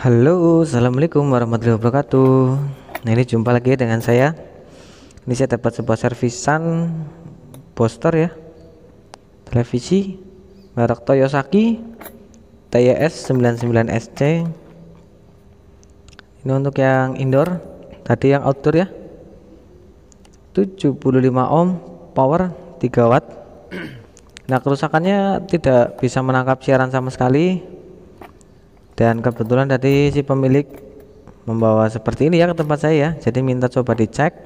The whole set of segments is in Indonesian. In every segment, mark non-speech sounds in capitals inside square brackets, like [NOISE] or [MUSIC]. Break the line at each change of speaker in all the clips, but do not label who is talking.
Halo, assalamualaikum warahmatullahi wabarakatuh. Nah ini jumpa lagi dengan saya. Ini saya dapat sebuah servisan poster ya, televisi merek Toyosaki TYS 99SC. Ini untuk yang indoor, tadi yang outdoor ya. 75 ohm, power 3 watt. Nah kerusakannya tidak bisa menangkap siaran sama sekali dan kebetulan tadi si pemilik membawa seperti ini ya ke tempat saya ya. jadi minta coba dicek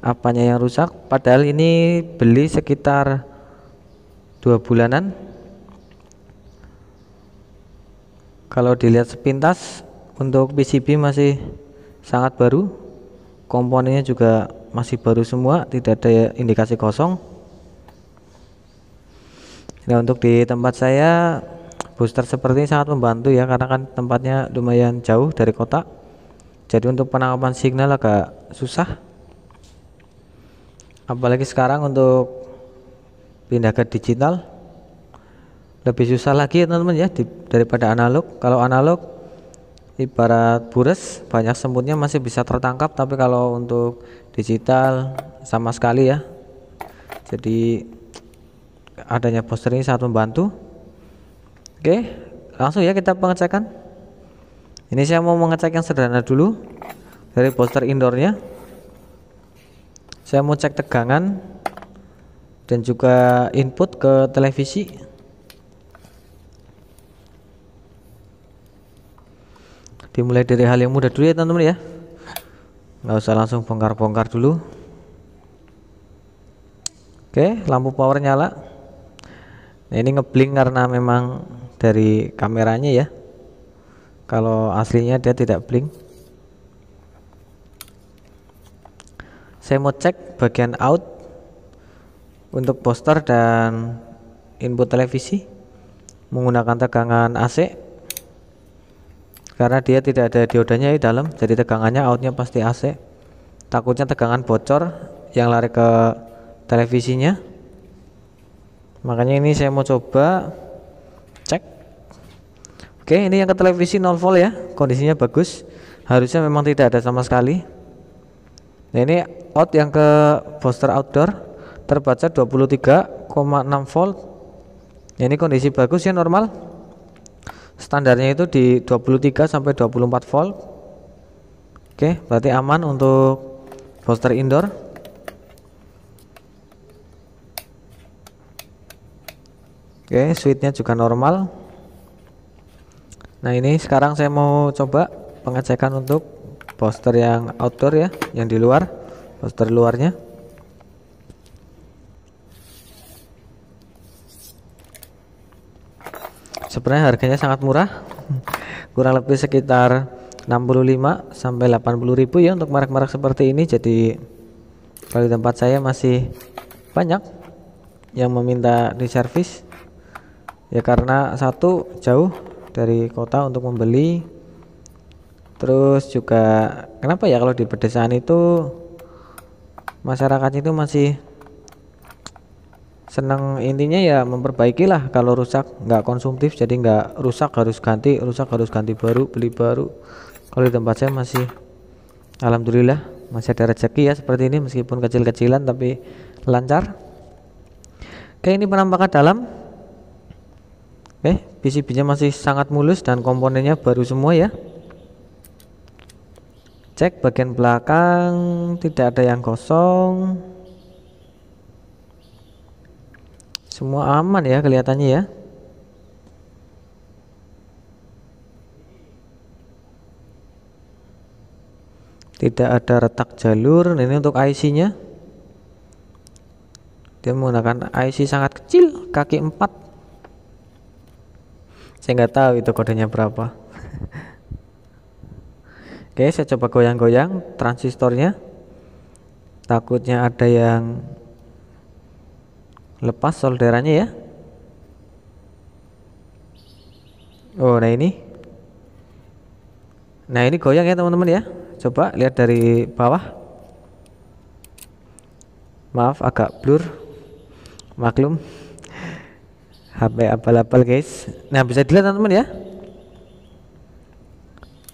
apanya yang rusak padahal ini beli sekitar dua bulanan kalau dilihat sepintas untuk PCB masih sangat baru komponennya juga masih baru semua tidak ada indikasi kosong nah untuk di tempat saya booster seperti ini sangat membantu ya karena kan tempatnya lumayan jauh dari kota jadi untuk penangkapan signal agak susah apalagi sekarang untuk pindah ke digital lebih susah lagi ya teman-teman ya daripada analog kalau analog ibarat bures banyak semutnya masih bisa tertangkap tapi kalau untuk digital sama sekali ya jadi adanya poster ini sangat membantu Oke, langsung ya kita pengecekan. Ini saya mau mengecek yang sederhana dulu dari poster indoornya. Saya mau cek tegangan dan juga input ke televisi. Dimulai dari hal yang mudah dulu ya teman-teman ya. Gak usah langsung bongkar-bongkar dulu. Oke, lampu power nyala. Nah, ini ngebling karena memang dari kameranya ya kalau aslinya dia tidak blink saya mau cek bagian out untuk poster dan input televisi menggunakan tegangan AC karena dia tidak ada diodanya di dalam jadi tegangannya outnya pasti AC takutnya tegangan bocor yang lari ke televisinya makanya ini saya mau coba Oke, ini yang ke televisi 0 volt ya. Kondisinya bagus. Harusnya memang tidak ada sama sekali. Nah, ini out yang ke poster outdoor terbaca 23,6 volt. Nah, ini kondisi bagus ya normal. Standarnya itu di 23 sampai 24 volt. Oke, berarti aman untuk poster indoor. Oke, switchnya juga normal nah ini sekarang saya mau coba pengecekan untuk poster yang outdoor ya yang di luar poster luarnya sebenarnya harganya sangat murah [LAUGHS] kurang lebih sekitar 65 sampai 80 ribu ya untuk merek-merek seperti ini jadi kalau tempat saya masih banyak yang meminta di diservis ya karena satu jauh dari kota untuk membeli terus juga kenapa ya kalau di pedesaan itu masyarakat itu masih senang intinya ya memperbaikilah kalau rusak nggak konsumtif jadi nggak rusak harus ganti rusak harus ganti baru beli baru kalau di tempat saya masih alhamdulillah masih ada rezeki ya seperti ini meskipun kecil-kecilan tapi lancar oke ini penampakan dalam Oke, PCB-nya masih sangat mulus dan komponennya baru semua ya. Cek bagian belakang, tidak ada yang kosong. Semua aman ya kelihatannya ya. Tidak ada retak jalur, ini untuk IC-nya. Dia menggunakan IC sangat kecil, kaki 4 saya nggak tahu itu kodenya berapa [LAUGHS] oke saya coba goyang-goyang transistornya takutnya ada yang lepas solderannya ya oh nah ini nah ini goyang ya teman-teman ya coba lihat dari bawah maaf agak blur maklum HP abal-abal guys nah bisa dilihat teman-teman ya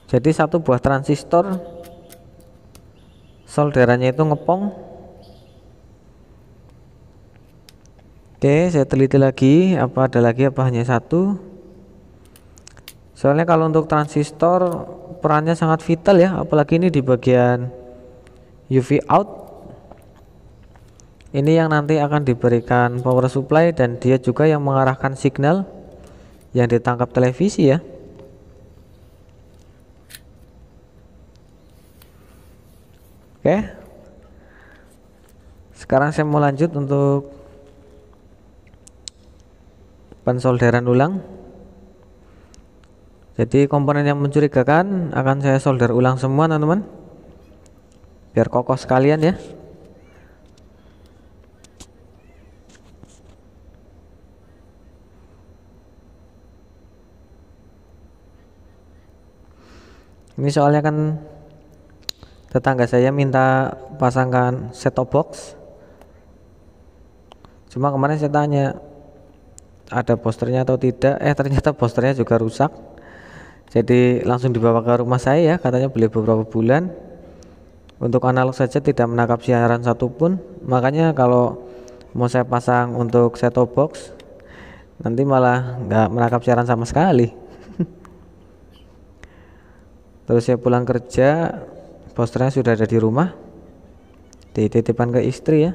jadi satu buah transistor solderannya itu ngepong oke saya teliti lagi apa ada lagi apa hanya satu soalnya kalau untuk transistor perannya sangat vital ya apalagi ini di bagian UV out ini yang nanti akan diberikan power supply dan dia juga yang mengarahkan signal yang ditangkap televisi ya oke sekarang saya mau lanjut untuk pensolderan ulang jadi komponen yang mencurigakan akan saya solder ulang semua teman-teman biar kokoh sekalian ya ini soalnya kan tetangga saya minta pasangkan set top box cuma kemarin saya tanya ada posternya atau tidak eh ternyata posternya juga rusak jadi langsung dibawa ke rumah saya ya katanya beli beberapa bulan untuk analog saja tidak menangkap siaran satupun makanya kalau mau saya pasang untuk set top box nanti malah nggak menangkap siaran sama sekali terus saya pulang kerja posternya sudah ada di rumah dititipkan ke istri ya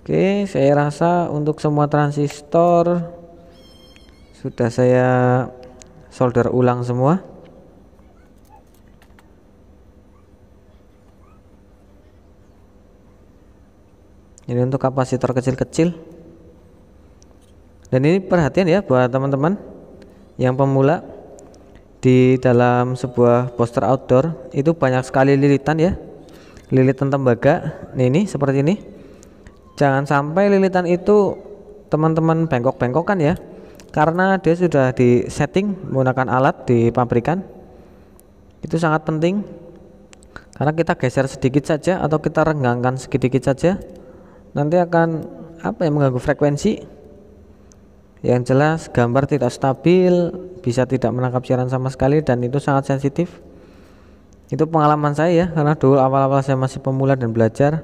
Oke saya rasa untuk semua transistor sudah saya solder ulang semua ini untuk kapasitor kecil-kecil dan ini perhatian ya buat teman-teman yang pemula di dalam sebuah poster outdoor itu banyak sekali lilitan ya lilitan tembaga ini, ini seperti ini jangan sampai lilitan itu teman-teman bengkok bengkokan ya karena dia sudah di setting menggunakan alat di pabrikan itu sangat penting karena kita geser sedikit saja atau kita renggangkan sedikit saja nanti akan apa yang mengganggu frekuensi yang jelas gambar tidak stabil, bisa tidak menangkap siaran sama sekali dan itu sangat sensitif. Itu pengalaman saya ya, karena dulu awal-awal saya masih pemula dan belajar,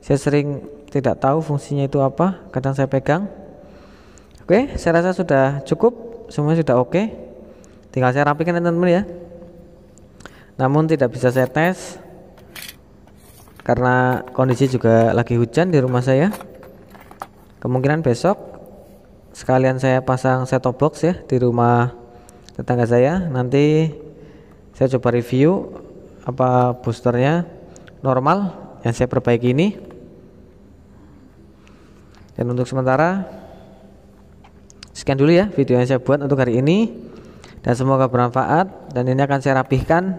saya sering tidak tahu fungsinya itu apa, kadang saya pegang. Oke, saya rasa sudah cukup, semuanya sudah oke. Tinggal saya rapikan ya, teman-teman ya. Namun tidak bisa saya tes karena kondisi juga lagi hujan di rumah saya. Kemungkinan besok sekalian saya pasang set top box ya di rumah tetangga saya nanti saya coba review apa boosternya normal yang saya perbaiki ini dan untuk sementara sekian dulu ya video yang saya buat untuk hari ini dan semoga bermanfaat dan ini akan saya rapihkan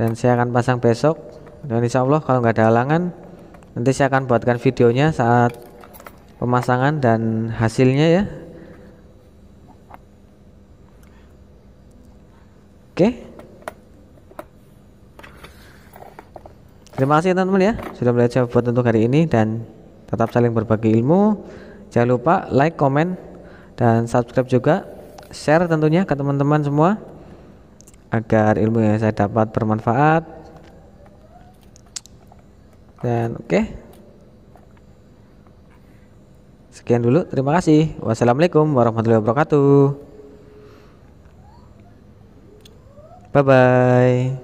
dan saya akan pasang besok dan insya Allah kalau nggak ada halangan nanti saya akan buatkan videonya saat pemasangan dan hasilnya ya oke terima kasih teman-teman ya sudah belajar buat untuk hari ini dan tetap saling berbagi ilmu jangan lupa like comment dan subscribe juga share tentunya ke teman-teman semua agar ilmu yang saya dapat bermanfaat dan oke okay. Sekian dulu, terima kasih. Wassalamualaikum warahmatullahi wabarakatuh. Bye bye.